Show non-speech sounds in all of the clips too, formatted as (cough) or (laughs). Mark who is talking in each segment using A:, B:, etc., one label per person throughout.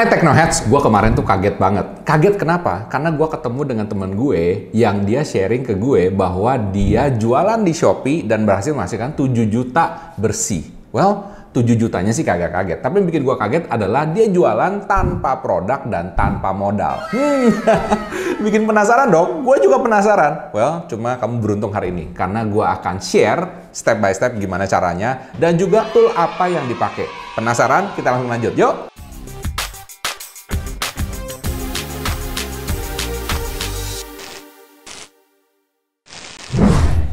A: Hai Technoheads, gue kemarin tuh kaget banget. Kaget kenapa? Karena gue ketemu dengan temen gue yang dia sharing ke gue bahwa dia jualan di Shopee dan berhasil menghasilkan 7 juta bersih. Well, 7 jutanya sih kagak kaget. Tapi yang bikin gue kaget adalah dia jualan tanpa produk dan tanpa modal. Hmm, (laughs) bikin penasaran dong. Gue juga penasaran. Well, cuma kamu beruntung hari ini. Karena gue akan share step by step gimana caranya. Dan juga tool apa yang dipakai. Penasaran? Kita langsung lanjut. Yuk!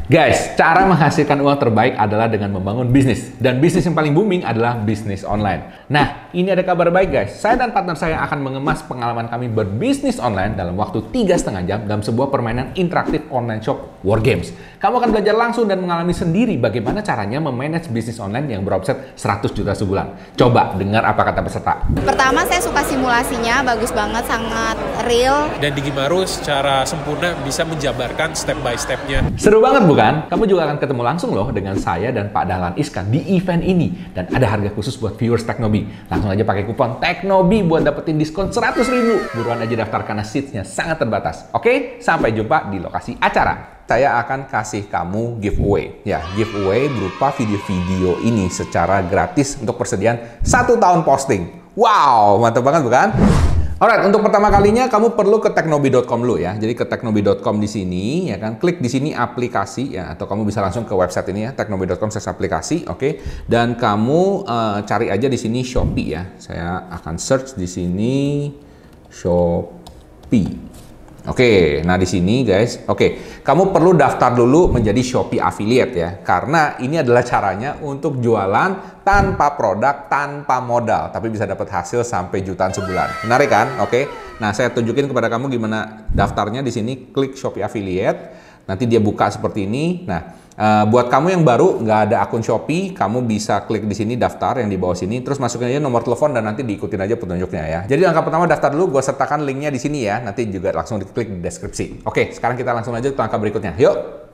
A: Guys, cara menghasilkan uang terbaik adalah dengan membangun bisnis. Dan bisnis yang paling booming adalah bisnis online. Nah, ini ada kabar baik guys. Saya dan partner saya akan mengemas pengalaman kami berbisnis online dalam waktu tiga setengah jam dalam sebuah permainan interaktif online shop War Games. Kamu akan belajar langsung dan mengalami sendiri bagaimana caranya memanage bisnis online yang beromset 100 juta sebulan. Coba dengar apa kata peserta. Pertama, saya suka simulasinya. Bagus banget, sangat real. Dan Digimaru secara sempurna bisa menjabarkan step by stepnya. Seru banget, Bu kan? Kamu juga akan ketemu langsung loh dengan saya dan Pak Dahlan Iskan di event ini. Dan ada harga khusus buat viewers Teknobi. Langsung aja pakai kupon Teknobi buat dapetin diskon 100 ribu. Buruan aja daftar karena seatsnya sangat terbatas. Oke, sampai jumpa di lokasi acara saya akan kasih kamu giveaway. Ya, giveaway berupa video-video ini secara gratis untuk persediaan satu tahun posting. Wow, mantap banget bukan? Alright, untuk pertama kalinya kamu perlu ke teknobi.com dulu ya. Jadi ke teknobi.com di sini ya kan, klik di sini aplikasi ya atau kamu bisa langsung ke website ini ya teknobi.com slash aplikasi, oke. Okay? Dan kamu uh, cari aja di sini Shopee ya. Saya akan search di sini Shopee. Oke, okay, nah di sini guys, oke, okay, kamu perlu daftar dulu menjadi Shopee affiliate ya, karena ini adalah caranya untuk jualan tanpa produk, tanpa modal, tapi bisa dapat hasil sampai jutaan sebulan. Menarik kan? Oke, okay. nah saya tunjukin kepada kamu gimana daftarnya di sini, klik Shopee affiliate, nanti dia buka seperti ini. Nah, Uh, buat kamu yang baru nggak ada akun Shopee, kamu bisa klik di sini daftar yang di bawah sini, terus masukin aja nomor telepon dan nanti diikutin aja petunjuknya ya. Jadi langkah pertama daftar dulu, gue sertakan linknya di sini ya, nanti juga langsung diklik di deskripsi. Oke, sekarang kita langsung lanjut ke langkah berikutnya. Yuk!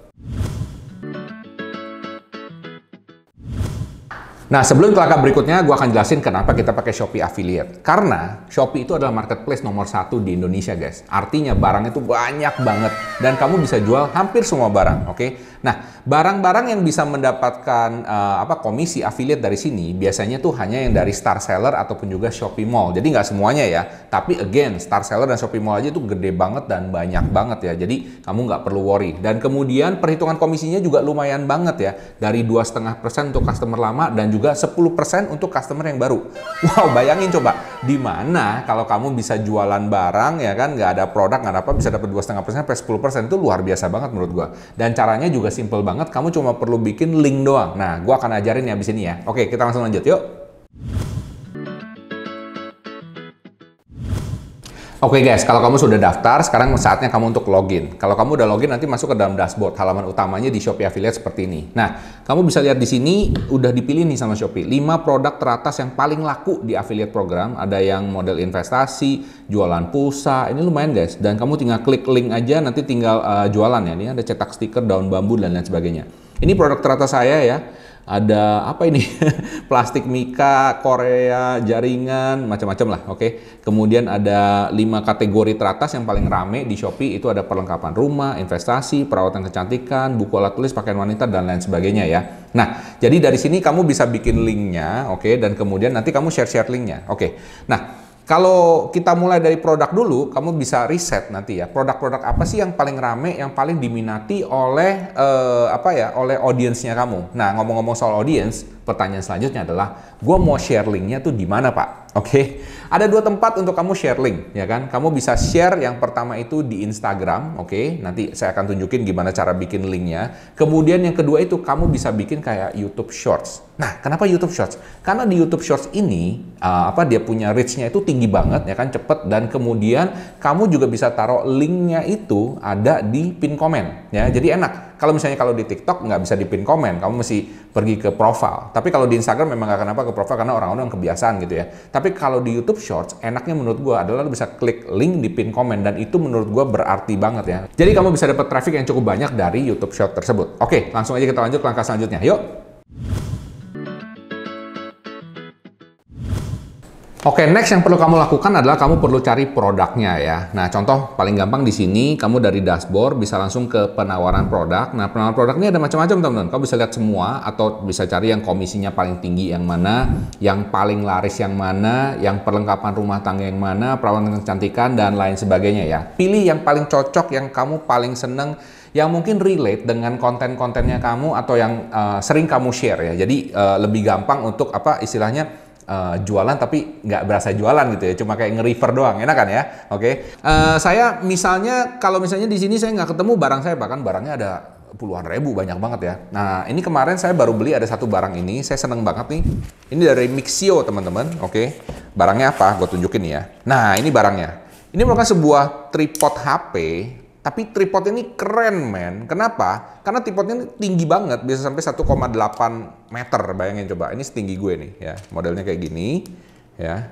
A: Nah, sebelum ke langkah berikutnya, gue akan jelasin kenapa kita pakai Shopee Affiliate. Karena Shopee itu adalah marketplace nomor satu di Indonesia, guys. Artinya barang itu banyak banget. Dan kamu bisa jual hampir semua barang, oke? Okay? Nah, barang-barang yang bisa mendapatkan uh, apa komisi affiliate dari sini biasanya tuh hanya yang dari star seller ataupun juga Shopee Mall. Jadi nggak semuanya ya. Tapi again, star seller dan Shopee Mall aja tuh gede banget dan banyak banget ya. Jadi kamu nggak perlu worry. Dan kemudian perhitungan komisinya juga lumayan banget ya. Dari dua setengah persen untuk customer lama dan juga 10% untuk customer yang baru. (laughs) Wow, bayangin coba. Di mana kalau kamu bisa jualan barang ya kan nggak ada produk nggak apa bisa dapat dua setengah persen sampai persen itu luar biasa banget menurut gua. Dan caranya juga simple banget, kamu cuma perlu bikin link doang. Nah, gue akan ajarin ya abis ini ya. Oke, kita langsung lanjut yuk. Oke okay guys, kalau kamu sudah daftar, sekarang saatnya kamu untuk login. Kalau kamu udah login, nanti masuk ke dalam dashboard. Halaman utamanya di Shopee Affiliate seperti ini. Nah, kamu bisa lihat di sini, udah dipilih nih sama Shopee. 5 produk teratas yang paling laku di affiliate program. Ada yang model investasi, jualan pulsa, ini lumayan guys. Dan kamu tinggal klik link aja, nanti tinggal uh, jualan ya. Ini ada cetak stiker, daun bambu, dan lain sebagainya. Ini produk teratas saya ya ada apa ini (laughs) plastik mika, Korea, jaringan, macam-macam lah, oke. Okay? Kemudian ada lima kategori teratas yang paling rame di Shopee itu ada perlengkapan rumah, investasi, perawatan kecantikan, buku alat tulis, pakaian wanita dan lain sebagainya ya. Nah, jadi dari sini kamu bisa bikin linknya, oke, okay? dan kemudian nanti kamu share-share linknya, oke. Okay? Nah, kalau kita mulai dari produk dulu, kamu bisa riset nanti ya. Produk-produk apa sih yang paling rame, yang paling diminati oleh uh, apa ya, oleh audiensnya kamu. Nah, ngomong-ngomong soal audiens, pertanyaan selanjutnya adalah, gue mau share linknya tuh di mana pak? Oke, okay? ada dua tempat untuk kamu share link, ya kan? Kamu bisa share yang pertama itu di Instagram, oke? Okay? Nanti saya akan tunjukin gimana cara bikin linknya. Kemudian yang kedua itu kamu bisa bikin kayak YouTube Shorts. Nah, kenapa YouTube Shorts? Karena di YouTube Shorts ini uh, apa dia punya reach-nya itu tinggi banget, ya kan? Cepet dan kemudian kamu juga bisa taruh linknya itu ada di pin komen, ya. Jadi enak kalau misalnya kalau di TikTok nggak bisa dipin komen, kamu mesti pergi ke profile. Tapi kalau di Instagram memang nggak kenapa ke profile karena orang-orang kebiasaan gitu ya. Tapi kalau di YouTube Shorts, enaknya menurut gue adalah lu bisa klik link di pin komen dan itu menurut gue berarti banget ya. Jadi kamu bisa dapat traffic yang cukup banyak dari YouTube Shorts tersebut. Oke, langsung aja kita lanjut langkah selanjutnya. Yuk. Oke, okay, next yang perlu kamu lakukan adalah kamu perlu cari produknya ya. Nah, contoh paling gampang di sini, kamu dari dashboard bisa langsung ke penawaran produk. Nah, penawaran produk ini ada macam-macam teman-teman. Kamu bisa lihat semua atau bisa cari yang komisinya paling tinggi yang mana, yang paling laris yang mana, yang perlengkapan rumah tangga yang mana, perawatan kecantikan, dan lain sebagainya ya. Pilih yang paling cocok, yang kamu paling seneng, yang mungkin relate dengan konten-kontennya kamu atau yang uh, sering kamu share ya. Jadi uh, lebih gampang untuk apa istilahnya uh, jualan tapi nggak berasa jualan gitu ya cuma kayak nge-refer doang enak kan ya oke okay. uh, eh, saya misalnya kalau misalnya di sini saya nggak ketemu barang saya bahkan barangnya ada puluhan ribu banyak banget ya nah ini kemarin saya baru beli ada satu barang ini saya seneng banget nih ini dari Mixio teman-teman oke okay. barangnya apa gue tunjukin ya nah ini barangnya ini merupakan sebuah tripod HP tapi tripod ini keren men. Kenapa? Karena tripodnya tinggi banget, bisa sampai 1,8 meter. Bayangin coba, ini setinggi gue nih ya. Modelnya kayak gini ya.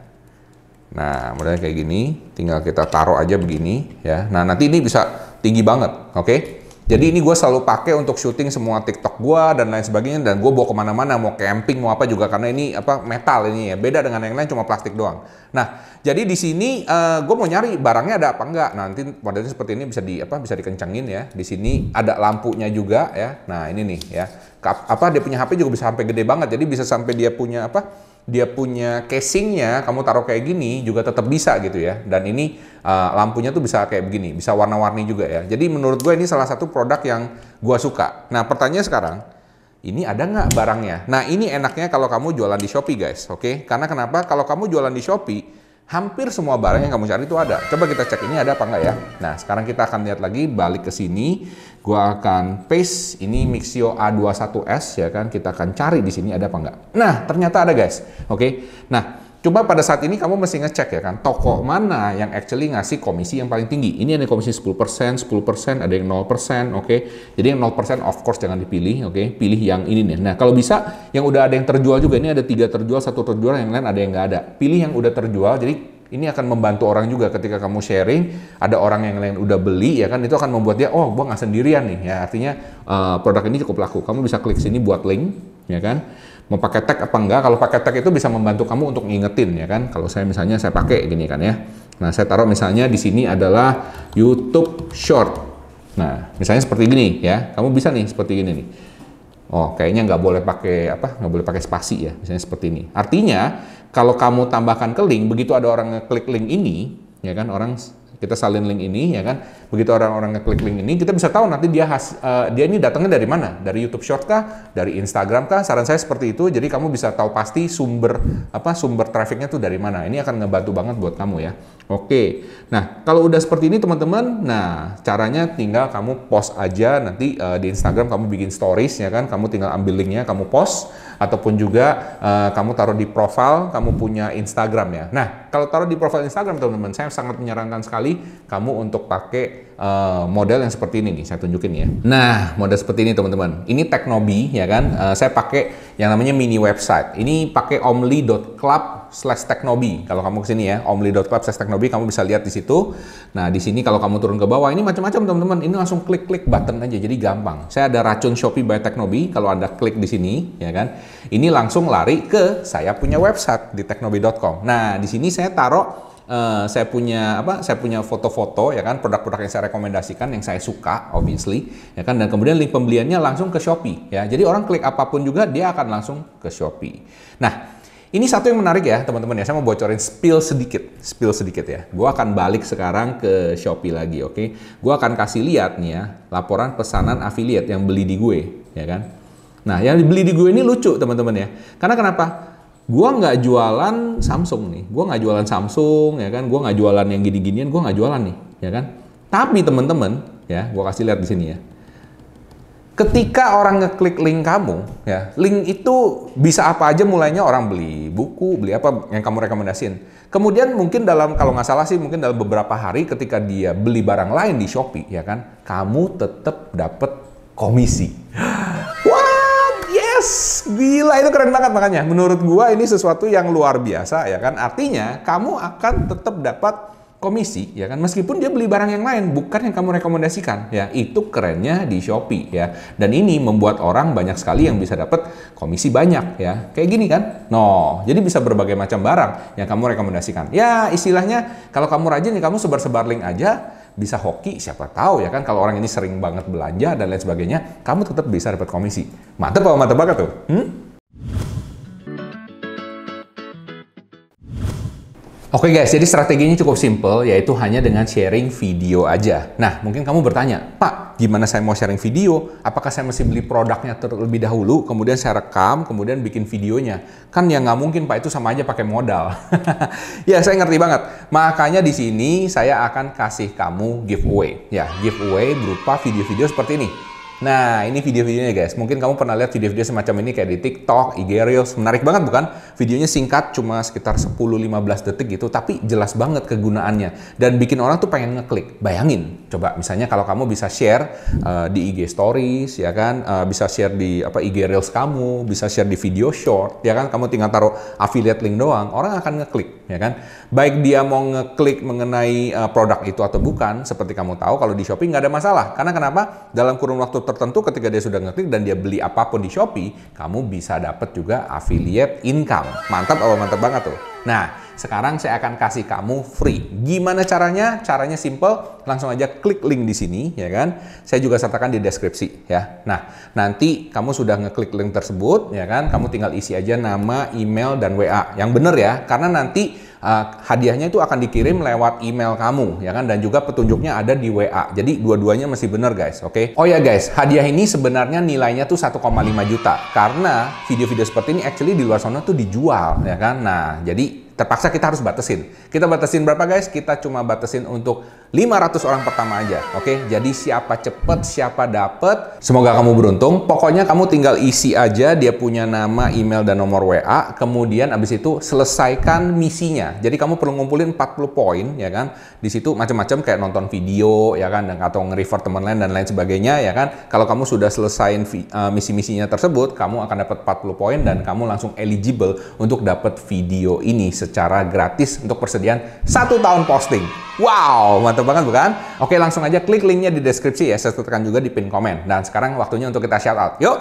A: Nah, modelnya kayak gini, tinggal kita taruh aja begini ya. Nah, nanti ini bisa tinggi banget, oke? Okay? Jadi ini gue selalu pakai untuk syuting semua TikTok gue dan lain sebagainya dan gue bawa kemana-mana mau camping mau apa juga karena ini apa metal ini ya beda dengan yang lain cuma plastik doang. Nah jadi di sini uh, eh, gue mau nyari barangnya ada apa enggak nah, nanti modelnya seperti ini bisa di apa bisa dikencangin ya di sini ada lampunya juga ya. Nah ini nih ya apa dia punya HP juga bisa sampai gede banget jadi bisa sampai dia punya apa dia punya casingnya kamu taruh kayak gini juga tetap bisa gitu ya dan ini uh, lampunya tuh bisa kayak begini bisa warna-warni juga ya jadi menurut gue ini salah satu produk yang gue suka nah pertanyaan sekarang ini ada nggak barangnya nah ini enaknya kalau kamu jualan di Shopee guys oke okay? karena kenapa kalau kamu jualan di Shopee hampir semua barang yang kamu cari itu ada. Coba kita cek ini ada apa enggak ya. Nah, sekarang kita akan lihat lagi balik ke sini. Gua akan paste ini Mixio A21s ya kan. Kita akan cari di sini ada apa enggak. Nah, ternyata ada guys. Oke. Nah, Coba pada saat ini kamu mesti ngecek ya kan, toko mana yang actually ngasih komisi yang paling tinggi. Ini ada komisi 10%, 10%, ada yang 0%, oke. Okay? Jadi yang 0% of course jangan dipilih, oke. Okay? Pilih yang ini nih. Nah, kalau bisa yang udah ada yang terjual juga. Ini ada tiga terjual, satu terjual, yang lain ada yang nggak ada. Pilih yang udah terjual, jadi ini akan membantu orang juga ketika kamu sharing ada orang yang lain udah beli ya kan itu akan membuat dia oh gua nggak sendirian nih ya artinya uh, produk ini cukup laku kamu bisa klik sini buat link ya kan mau pakai tag apa enggak. Kalau pakai tag itu bisa membantu kamu untuk ngingetin ya kan. Kalau saya misalnya saya pakai gini kan ya. Nah, saya taruh misalnya di sini adalah YouTube Short. Nah, misalnya seperti gini ya. Kamu bisa nih seperti gini nih. Oh, kayaknya nggak boleh pakai apa? Nggak boleh pakai spasi ya, misalnya seperti ini. Artinya, kalau kamu tambahkan ke link, begitu ada orang ngeklik link ini, ya kan orang kita salin link ini ya kan. Begitu orang-orang ngeklik link ini, kita bisa tahu nanti dia has, uh, dia ini datangnya dari mana? Dari YouTube Short kah? Dari Instagram kah? Saran saya seperti itu. Jadi kamu bisa tahu pasti sumber apa sumber trafficnya tuh dari mana. Ini akan ngebantu banget buat kamu ya. Oke. Nah, kalau udah seperti ini teman-teman, nah caranya tinggal kamu post aja nanti uh, di Instagram kamu bikin stories ya kan. Kamu tinggal ambil linknya, kamu post ataupun juga uh, kamu taruh di profile kamu punya Instagram ya. Nah, kalau taruh di profil Instagram teman-teman, saya sangat menyarankan sekali kamu untuk pakai Eh, model yang seperti ini nih saya tunjukin ya. Nah model seperti ini teman-teman. Ini Teknobi ya kan. Uh, saya pakai yang namanya mini website. Ini pakai omli.club slash teknobi. Kalau kamu kesini ya omli.club slash teknobi kamu bisa lihat di situ. Nah di sini kalau kamu turun ke bawah ini macam-macam teman-teman. Ini langsung klik-klik button aja jadi gampang. Saya ada racun Shopee by Teknobi. Kalau anda klik di sini ya kan. Ini langsung lari ke saya punya website di teknobi.com. Nah di sini saya taruh Eh, saya punya apa saya punya foto-foto ya kan produk-produk yang saya rekomendasikan yang saya suka obviously ya kan dan kemudian link pembeliannya langsung ke Shopee ya jadi orang klik apapun juga dia akan langsung ke Shopee nah ini satu yang menarik ya teman-teman ya saya mau bocorin spill sedikit spill sedikit ya gue akan balik sekarang ke Shopee lagi oke okay? gue akan kasih lihat nih ya laporan pesanan affiliate yang beli di gue ya kan Nah, yang dibeli di gue ini lucu, teman-teman ya. Karena kenapa? Gua nggak jualan Samsung nih, gua nggak jualan Samsung ya kan, gua nggak jualan yang gini-ginian, gua nggak jualan nih, ya kan. Tapi temen-temen, ya, gua kasih lihat di sini ya. Ketika orang ngeklik link kamu, ya, link itu bisa apa aja mulainya orang beli buku, beli apa yang kamu rekomendasiin. Kemudian mungkin dalam kalau nggak salah sih mungkin dalam beberapa hari ketika dia beli barang lain di Shopee, ya kan, kamu tetap dapat komisi Yes, gila itu keren banget makanya. Menurut gua ini sesuatu yang luar biasa ya kan. Artinya kamu akan tetap dapat komisi ya kan meskipun dia beli barang yang lain bukan yang kamu rekomendasikan ya itu kerennya di Shopee ya dan ini membuat orang banyak sekali yang bisa dapat komisi banyak ya kayak gini kan no jadi bisa berbagai macam barang yang kamu rekomendasikan ya istilahnya kalau kamu rajin ya kamu sebar-sebar link aja bisa hoki siapa tahu ya kan kalau orang ini sering banget belanja dan lain sebagainya kamu tetap bisa dapat komisi mantep apa mantep banget tuh hmm? Oke okay guys, jadi strateginya cukup simple, yaitu hanya dengan sharing video aja. Nah, mungkin kamu bertanya, Pak, gimana saya mau sharing video? Apakah saya mesti beli produknya terlebih dahulu, kemudian saya rekam, kemudian bikin videonya? Kan ya nggak mungkin, Pak, itu sama aja pakai modal. (laughs) ya, saya ngerti banget. Makanya di sini saya akan kasih kamu giveaway. Ya, giveaway berupa video-video seperti ini. Nah, ini video-videonya guys. Mungkin kamu pernah lihat video-video semacam ini kayak di TikTok, IG Reels. Menarik banget bukan? Videonya singkat, cuma sekitar 10-15 detik gitu, tapi jelas banget kegunaannya. Dan bikin orang tuh pengen ngeklik. Bayangin, coba misalnya kalau kamu bisa share uh, di IG Stories, ya kan? Uh, bisa share di apa IG Reels kamu, bisa share di video short, ya kan? Kamu tinggal taruh affiliate link doang, orang akan ngeklik, ya kan? Baik dia mau ngeklik mengenai uh, produk itu atau bukan, seperti kamu tahu kalau di Shopee nggak ada masalah. Karena kenapa? Dalam kurun waktu tertentu ketika dia sudah ngeklik dan dia beli apapun di Shopee, kamu bisa dapat juga affiliate income. Mantap apa mantap banget tuh. Nah, sekarang saya akan kasih kamu free. Gimana caranya? Caranya simple, langsung aja klik link di sini ya kan. Saya juga sertakan di deskripsi ya. Nah, nanti kamu sudah ngeklik link tersebut ya kan, kamu tinggal isi aja nama, email dan WA. Yang benar ya, karena nanti Uh, hadiahnya itu akan dikirim lewat email kamu ya kan dan juga petunjuknya ada di WA. Jadi dua-duanya masih benar guys, oke? Okay? Oh ya guys, hadiah ini sebenarnya nilainya tuh 1,5 juta karena video-video seperti ini actually di luar sana tuh dijual ya kan. Nah, jadi terpaksa kita harus batasin. Kita batasin berapa guys? Kita cuma batasin untuk 500 orang pertama aja. Oke, okay? jadi siapa cepet, siapa dapet. Semoga kamu beruntung. Pokoknya kamu tinggal isi aja dia punya nama, email, dan nomor WA. Kemudian abis itu selesaikan misinya. Jadi kamu perlu ngumpulin 40 poin ya kan. Di situ macam-macam kayak nonton video ya kan atau nge-refer teman lain dan lain sebagainya ya kan. Kalau kamu sudah selesai uh, eh, misi-misinya tersebut, kamu akan dapat 40 poin dan kamu langsung eligible untuk dapat video ini secara gratis untuk persediaan satu tahun posting. Wow, mantap banget bukan? Oke, langsung aja klik linknya di deskripsi ya, saya tekan juga di pin komen. Dan sekarang waktunya untuk kita shout out. Yuk!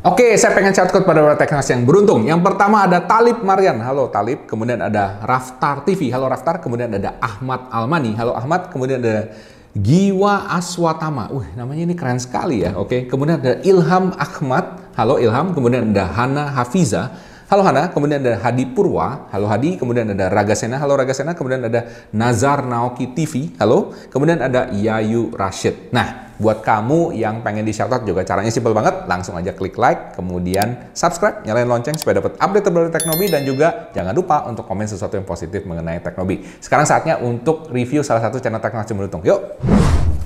A: Oke, saya pengen out pada para teknis yang beruntung. Yang pertama ada Talib Marian. Halo Talib. Kemudian ada Raftar TV. Halo Raftar. Kemudian ada Ahmad Almani. Halo Ahmad. Kemudian ada Giwa Aswatama. Wih, namanya ini keren sekali ya. Oke, kemudian ada Ilham Ahmad. Halo Ilham. Kemudian ada Hana Hafiza. Halo Hana, kemudian ada Hadi Purwa, halo Hadi, kemudian ada Ragasena, halo Ragasena, kemudian ada Nazar Naoki TV, halo, kemudian ada Yayu Rashid. Nah, buat kamu yang pengen di shoutout juga caranya simple banget, langsung aja klik like, kemudian subscribe, nyalain lonceng supaya dapat update terbaru dari teknobi dan juga jangan lupa untuk komen sesuatu yang positif mengenai teknobi Sekarang saatnya untuk review salah satu channel teknologi beruntung. Yuk!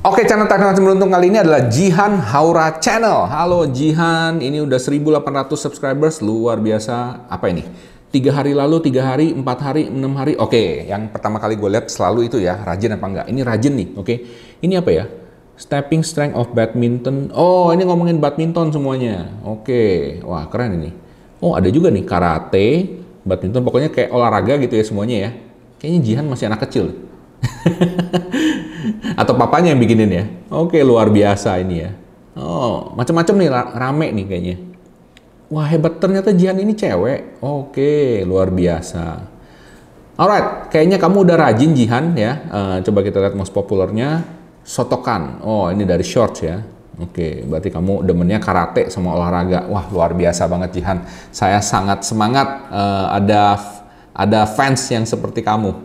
A: Oke, channel Teknologi Beruntung kali ini adalah Jihan Haura Channel. Halo Jihan, ini udah 1800 subscribers, luar biasa. Apa ini? Tiga hari lalu, tiga hari, empat hari, enam hari. Oke, yang pertama kali gue lihat selalu itu ya, rajin apa enggak. Ini rajin nih, oke. Ini apa ya? Stepping Strength of Badminton. Oh, ini ngomongin badminton semuanya. Oke, wah keren ini. Oh, ada juga nih karate, badminton. Pokoknya kayak olahraga gitu ya semuanya ya. Kayaknya Jihan masih anak kecil. (laughs) Atau papanya yang bikinin ya? Oke, luar biasa ini ya. Oh, macam-macam nih rame nih kayaknya. Wah hebat ternyata Jihan ini cewek. Oke, luar biasa. Alright, kayaknya kamu udah rajin Jihan ya. Uh, coba kita lihat most populernya sotokan. Oh ini dari shorts ya. Oke, berarti kamu demennya karate sama olahraga. Wah luar biasa banget Jihan. Saya sangat semangat uh, ada ada fans yang seperti kamu. (laughs)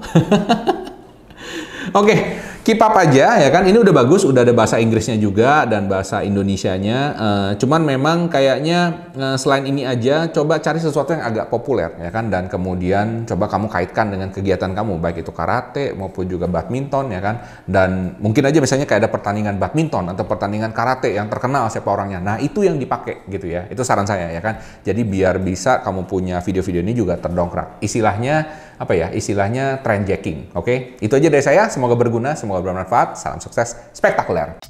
A: Oke, okay, keep up aja ya kan. Ini udah bagus, udah ada bahasa Inggrisnya juga dan bahasa Indonesianya. Uh, cuman memang kayaknya uh, selain ini aja, coba cari sesuatu yang agak populer ya kan. Dan kemudian coba kamu kaitkan dengan kegiatan kamu, baik itu karate maupun juga badminton ya kan. Dan mungkin aja misalnya kayak ada pertandingan badminton atau pertandingan karate yang terkenal siapa orangnya. Nah itu yang dipakai gitu ya. Itu saran saya ya kan. Jadi biar bisa kamu punya video-video ini juga terdongkrak. Istilahnya apa ya istilahnya trend jacking. Oke, okay? itu aja dari saya. Semoga berguna, semoga bermanfaat. Salam sukses spektakuler.